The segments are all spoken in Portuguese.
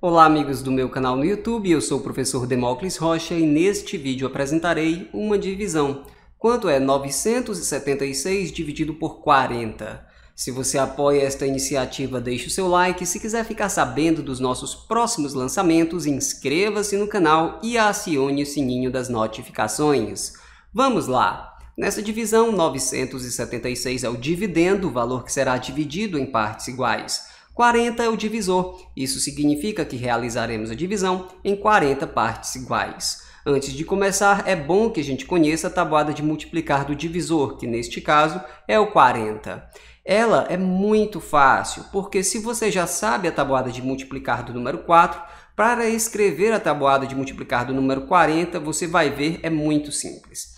Olá amigos do meu canal no YouTube, eu sou o professor Demócles Rocha e neste vídeo apresentarei uma divisão. Quanto é 976 dividido por 40? Se você apoia esta iniciativa, deixe o seu like. Se quiser ficar sabendo dos nossos próximos lançamentos, inscreva-se no canal e acione o sininho das notificações. Vamos lá! Nessa divisão, 976 é o dividendo, o valor que será dividido em partes iguais. 40 é o divisor. Isso significa que realizaremos a divisão em 40 partes iguais. Antes de começar, é bom que a gente conheça a tabuada de multiplicar do divisor, que neste caso é o 40. Ela é muito fácil, porque se você já sabe a tabuada de multiplicar do número 4, para escrever a tabuada de multiplicar do número 40, você vai ver, é muito simples.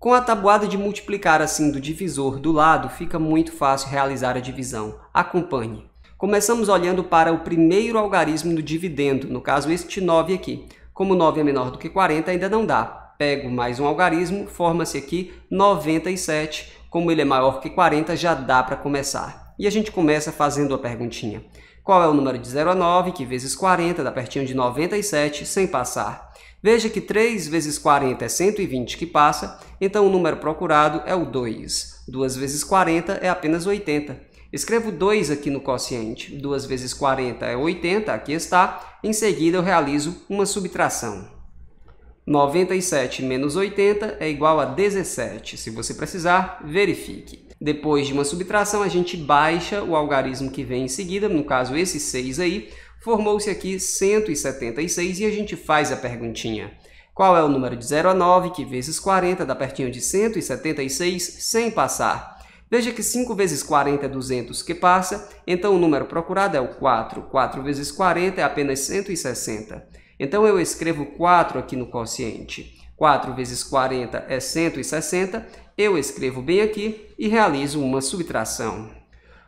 Com a tabuada de multiplicar assim do divisor do lado, fica muito fácil realizar a divisão. Acompanhe. Começamos olhando para o primeiro algarismo do dividendo, no caso este 9 aqui. Como 9 é menor do que 40, ainda não dá. Pego mais um algarismo, forma-se aqui 97. Como ele é maior que 40, já dá para começar. E a gente começa fazendo a perguntinha. Qual é o número de 0 a 9, que vezes 40 dá pertinho de 97, sem passar. Veja que 3 vezes 40 é 120 que passa, então o número procurado é o 2. 2 vezes 40 é apenas 80. Escrevo 2 aqui no quociente. 2 vezes 40 é 80, aqui está. Em seguida, eu realizo uma subtração. 97 menos 80 é igual a 17. Se você precisar, verifique. Depois de uma subtração, a gente baixa o algarismo que vem em seguida, no caso esse 6 aí, formou-se aqui 176 e a gente faz a perguntinha. Qual é o número de 0 a 9, que vezes 40 dá pertinho de 176, sem passar? Veja que 5 vezes 40 é 200 que passa, então o número procurado é o 4. 4 vezes 40 é apenas 160. Então eu escrevo 4 aqui no quociente. 4 vezes 40 é 160, eu escrevo bem aqui e realizo uma subtração.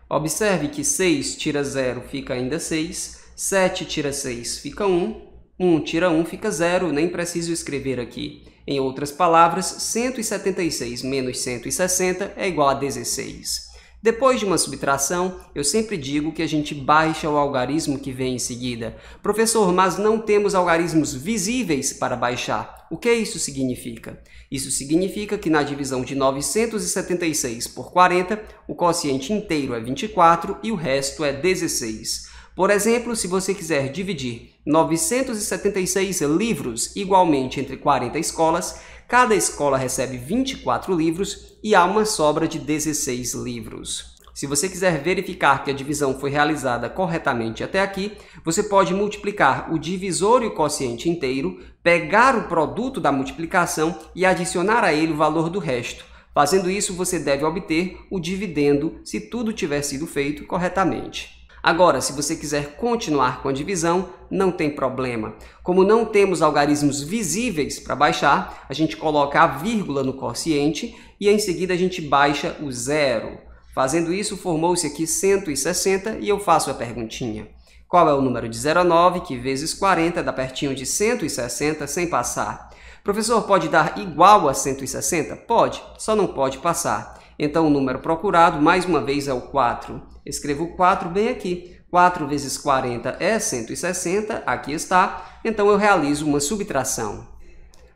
Observe que 6 tira 0 fica ainda 6, 7 tira 6 fica 1, 1 tira 1 fica 0, nem preciso escrever aqui. Em outras palavras, 176 menos 160 é igual a 16. Depois de uma subtração, eu sempre digo que a gente baixa o algarismo que vem em seguida. Professor, mas não temos algarismos visíveis para baixar. O que isso significa? Isso significa que na divisão de 976 por 40, o quociente inteiro é 24 e o resto é 16. Por exemplo, se você quiser dividir 976 livros igualmente entre 40 escolas, Cada escola recebe 24 livros e há uma sobra de 16 livros. Se você quiser verificar que a divisão foi realizada corretamente até aqui, você pode multiplicar o divisor e o quociente inteiro, pegar o produto da multiplicação e adicionar a ele o valor do resto. Fazendo isso, você deve obter o dividendo se tudo tiver sido feito corretamente. Agora, se você quiser continuar com a divisão, não tem problema. Como não temos algarismos visíveis para baixar, a gente coloca a vírgula no quociente e em seguida a gente baixa o zero. Fazendo isso, formou-se aqui 160 e eu faço a perguntinha. Qual é o número de 0 a 9, que vezes 40 dá pertinho de 160 sem passar? Professor, pode dar igual a 160? Pode, só não pode passar. Então, o número procurado, mais uma vez, é o 4. Escrevo 4 bem aqui. 4 vezes 40 é 160, aqui está. Então, eu realizo uma subtração.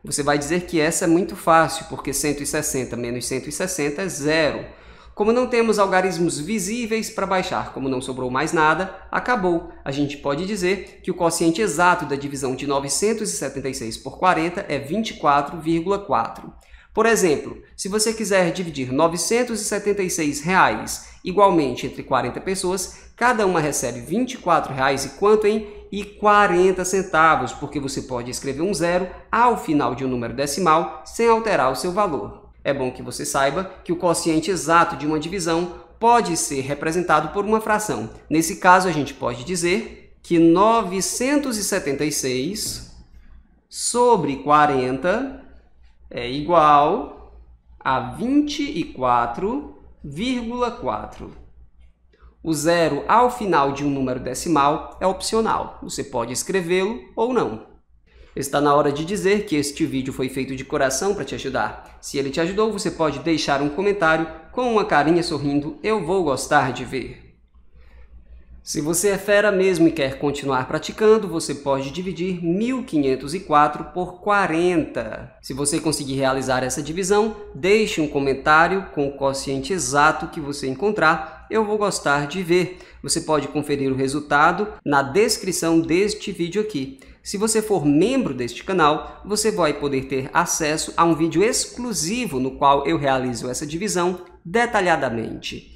Você vai dizer que essa é muito fácil, porque 160 menos 160 é zero. Como não temos algarismos visíveis para baixar, como não sobrou mais nada, acabou. A gente pode dizer que o quociente exato da divisão de 976 por 40 é 24,4. Por exemplo, se você quiser dividir R$ 976 igualmente entre 40 pessoas, cada uma recebe R$ 24,00 e quanto em e 40 centavos, porque você pode escrever um zero ao final de um número decimal sem alterar o seu valor. É bom que você saiba que o quociente exato de uma divisão pode ser representado por uma fração. Nesse caso, a gente pode dizer que 976 sobre 40 é igual a 24,4. O zero ao final de um número decimal é opcional, você pode escrevê-lo ou não. Está na hora de dizer que este vídeo foi feito de coração para te ajudar. Se ele te ajudou, você pode deixar um comentário com uma carinha sorrindo, eu vou gostar de ver. Se você é fera mesmo e quer continuar praticando, você pode dividir 1504 por 40. Se você conseguir realizar essa divisão, deixe um comentário com o quociente exato que você encontrar, eu vou gostar de ver. Você pode conferir o resultado na descrição deste vídeo aqui. Se você for membro deste canal, você vai poder ter acesso a um vídeo exclusivo no qual eu realizo essa divisão detalhadamente.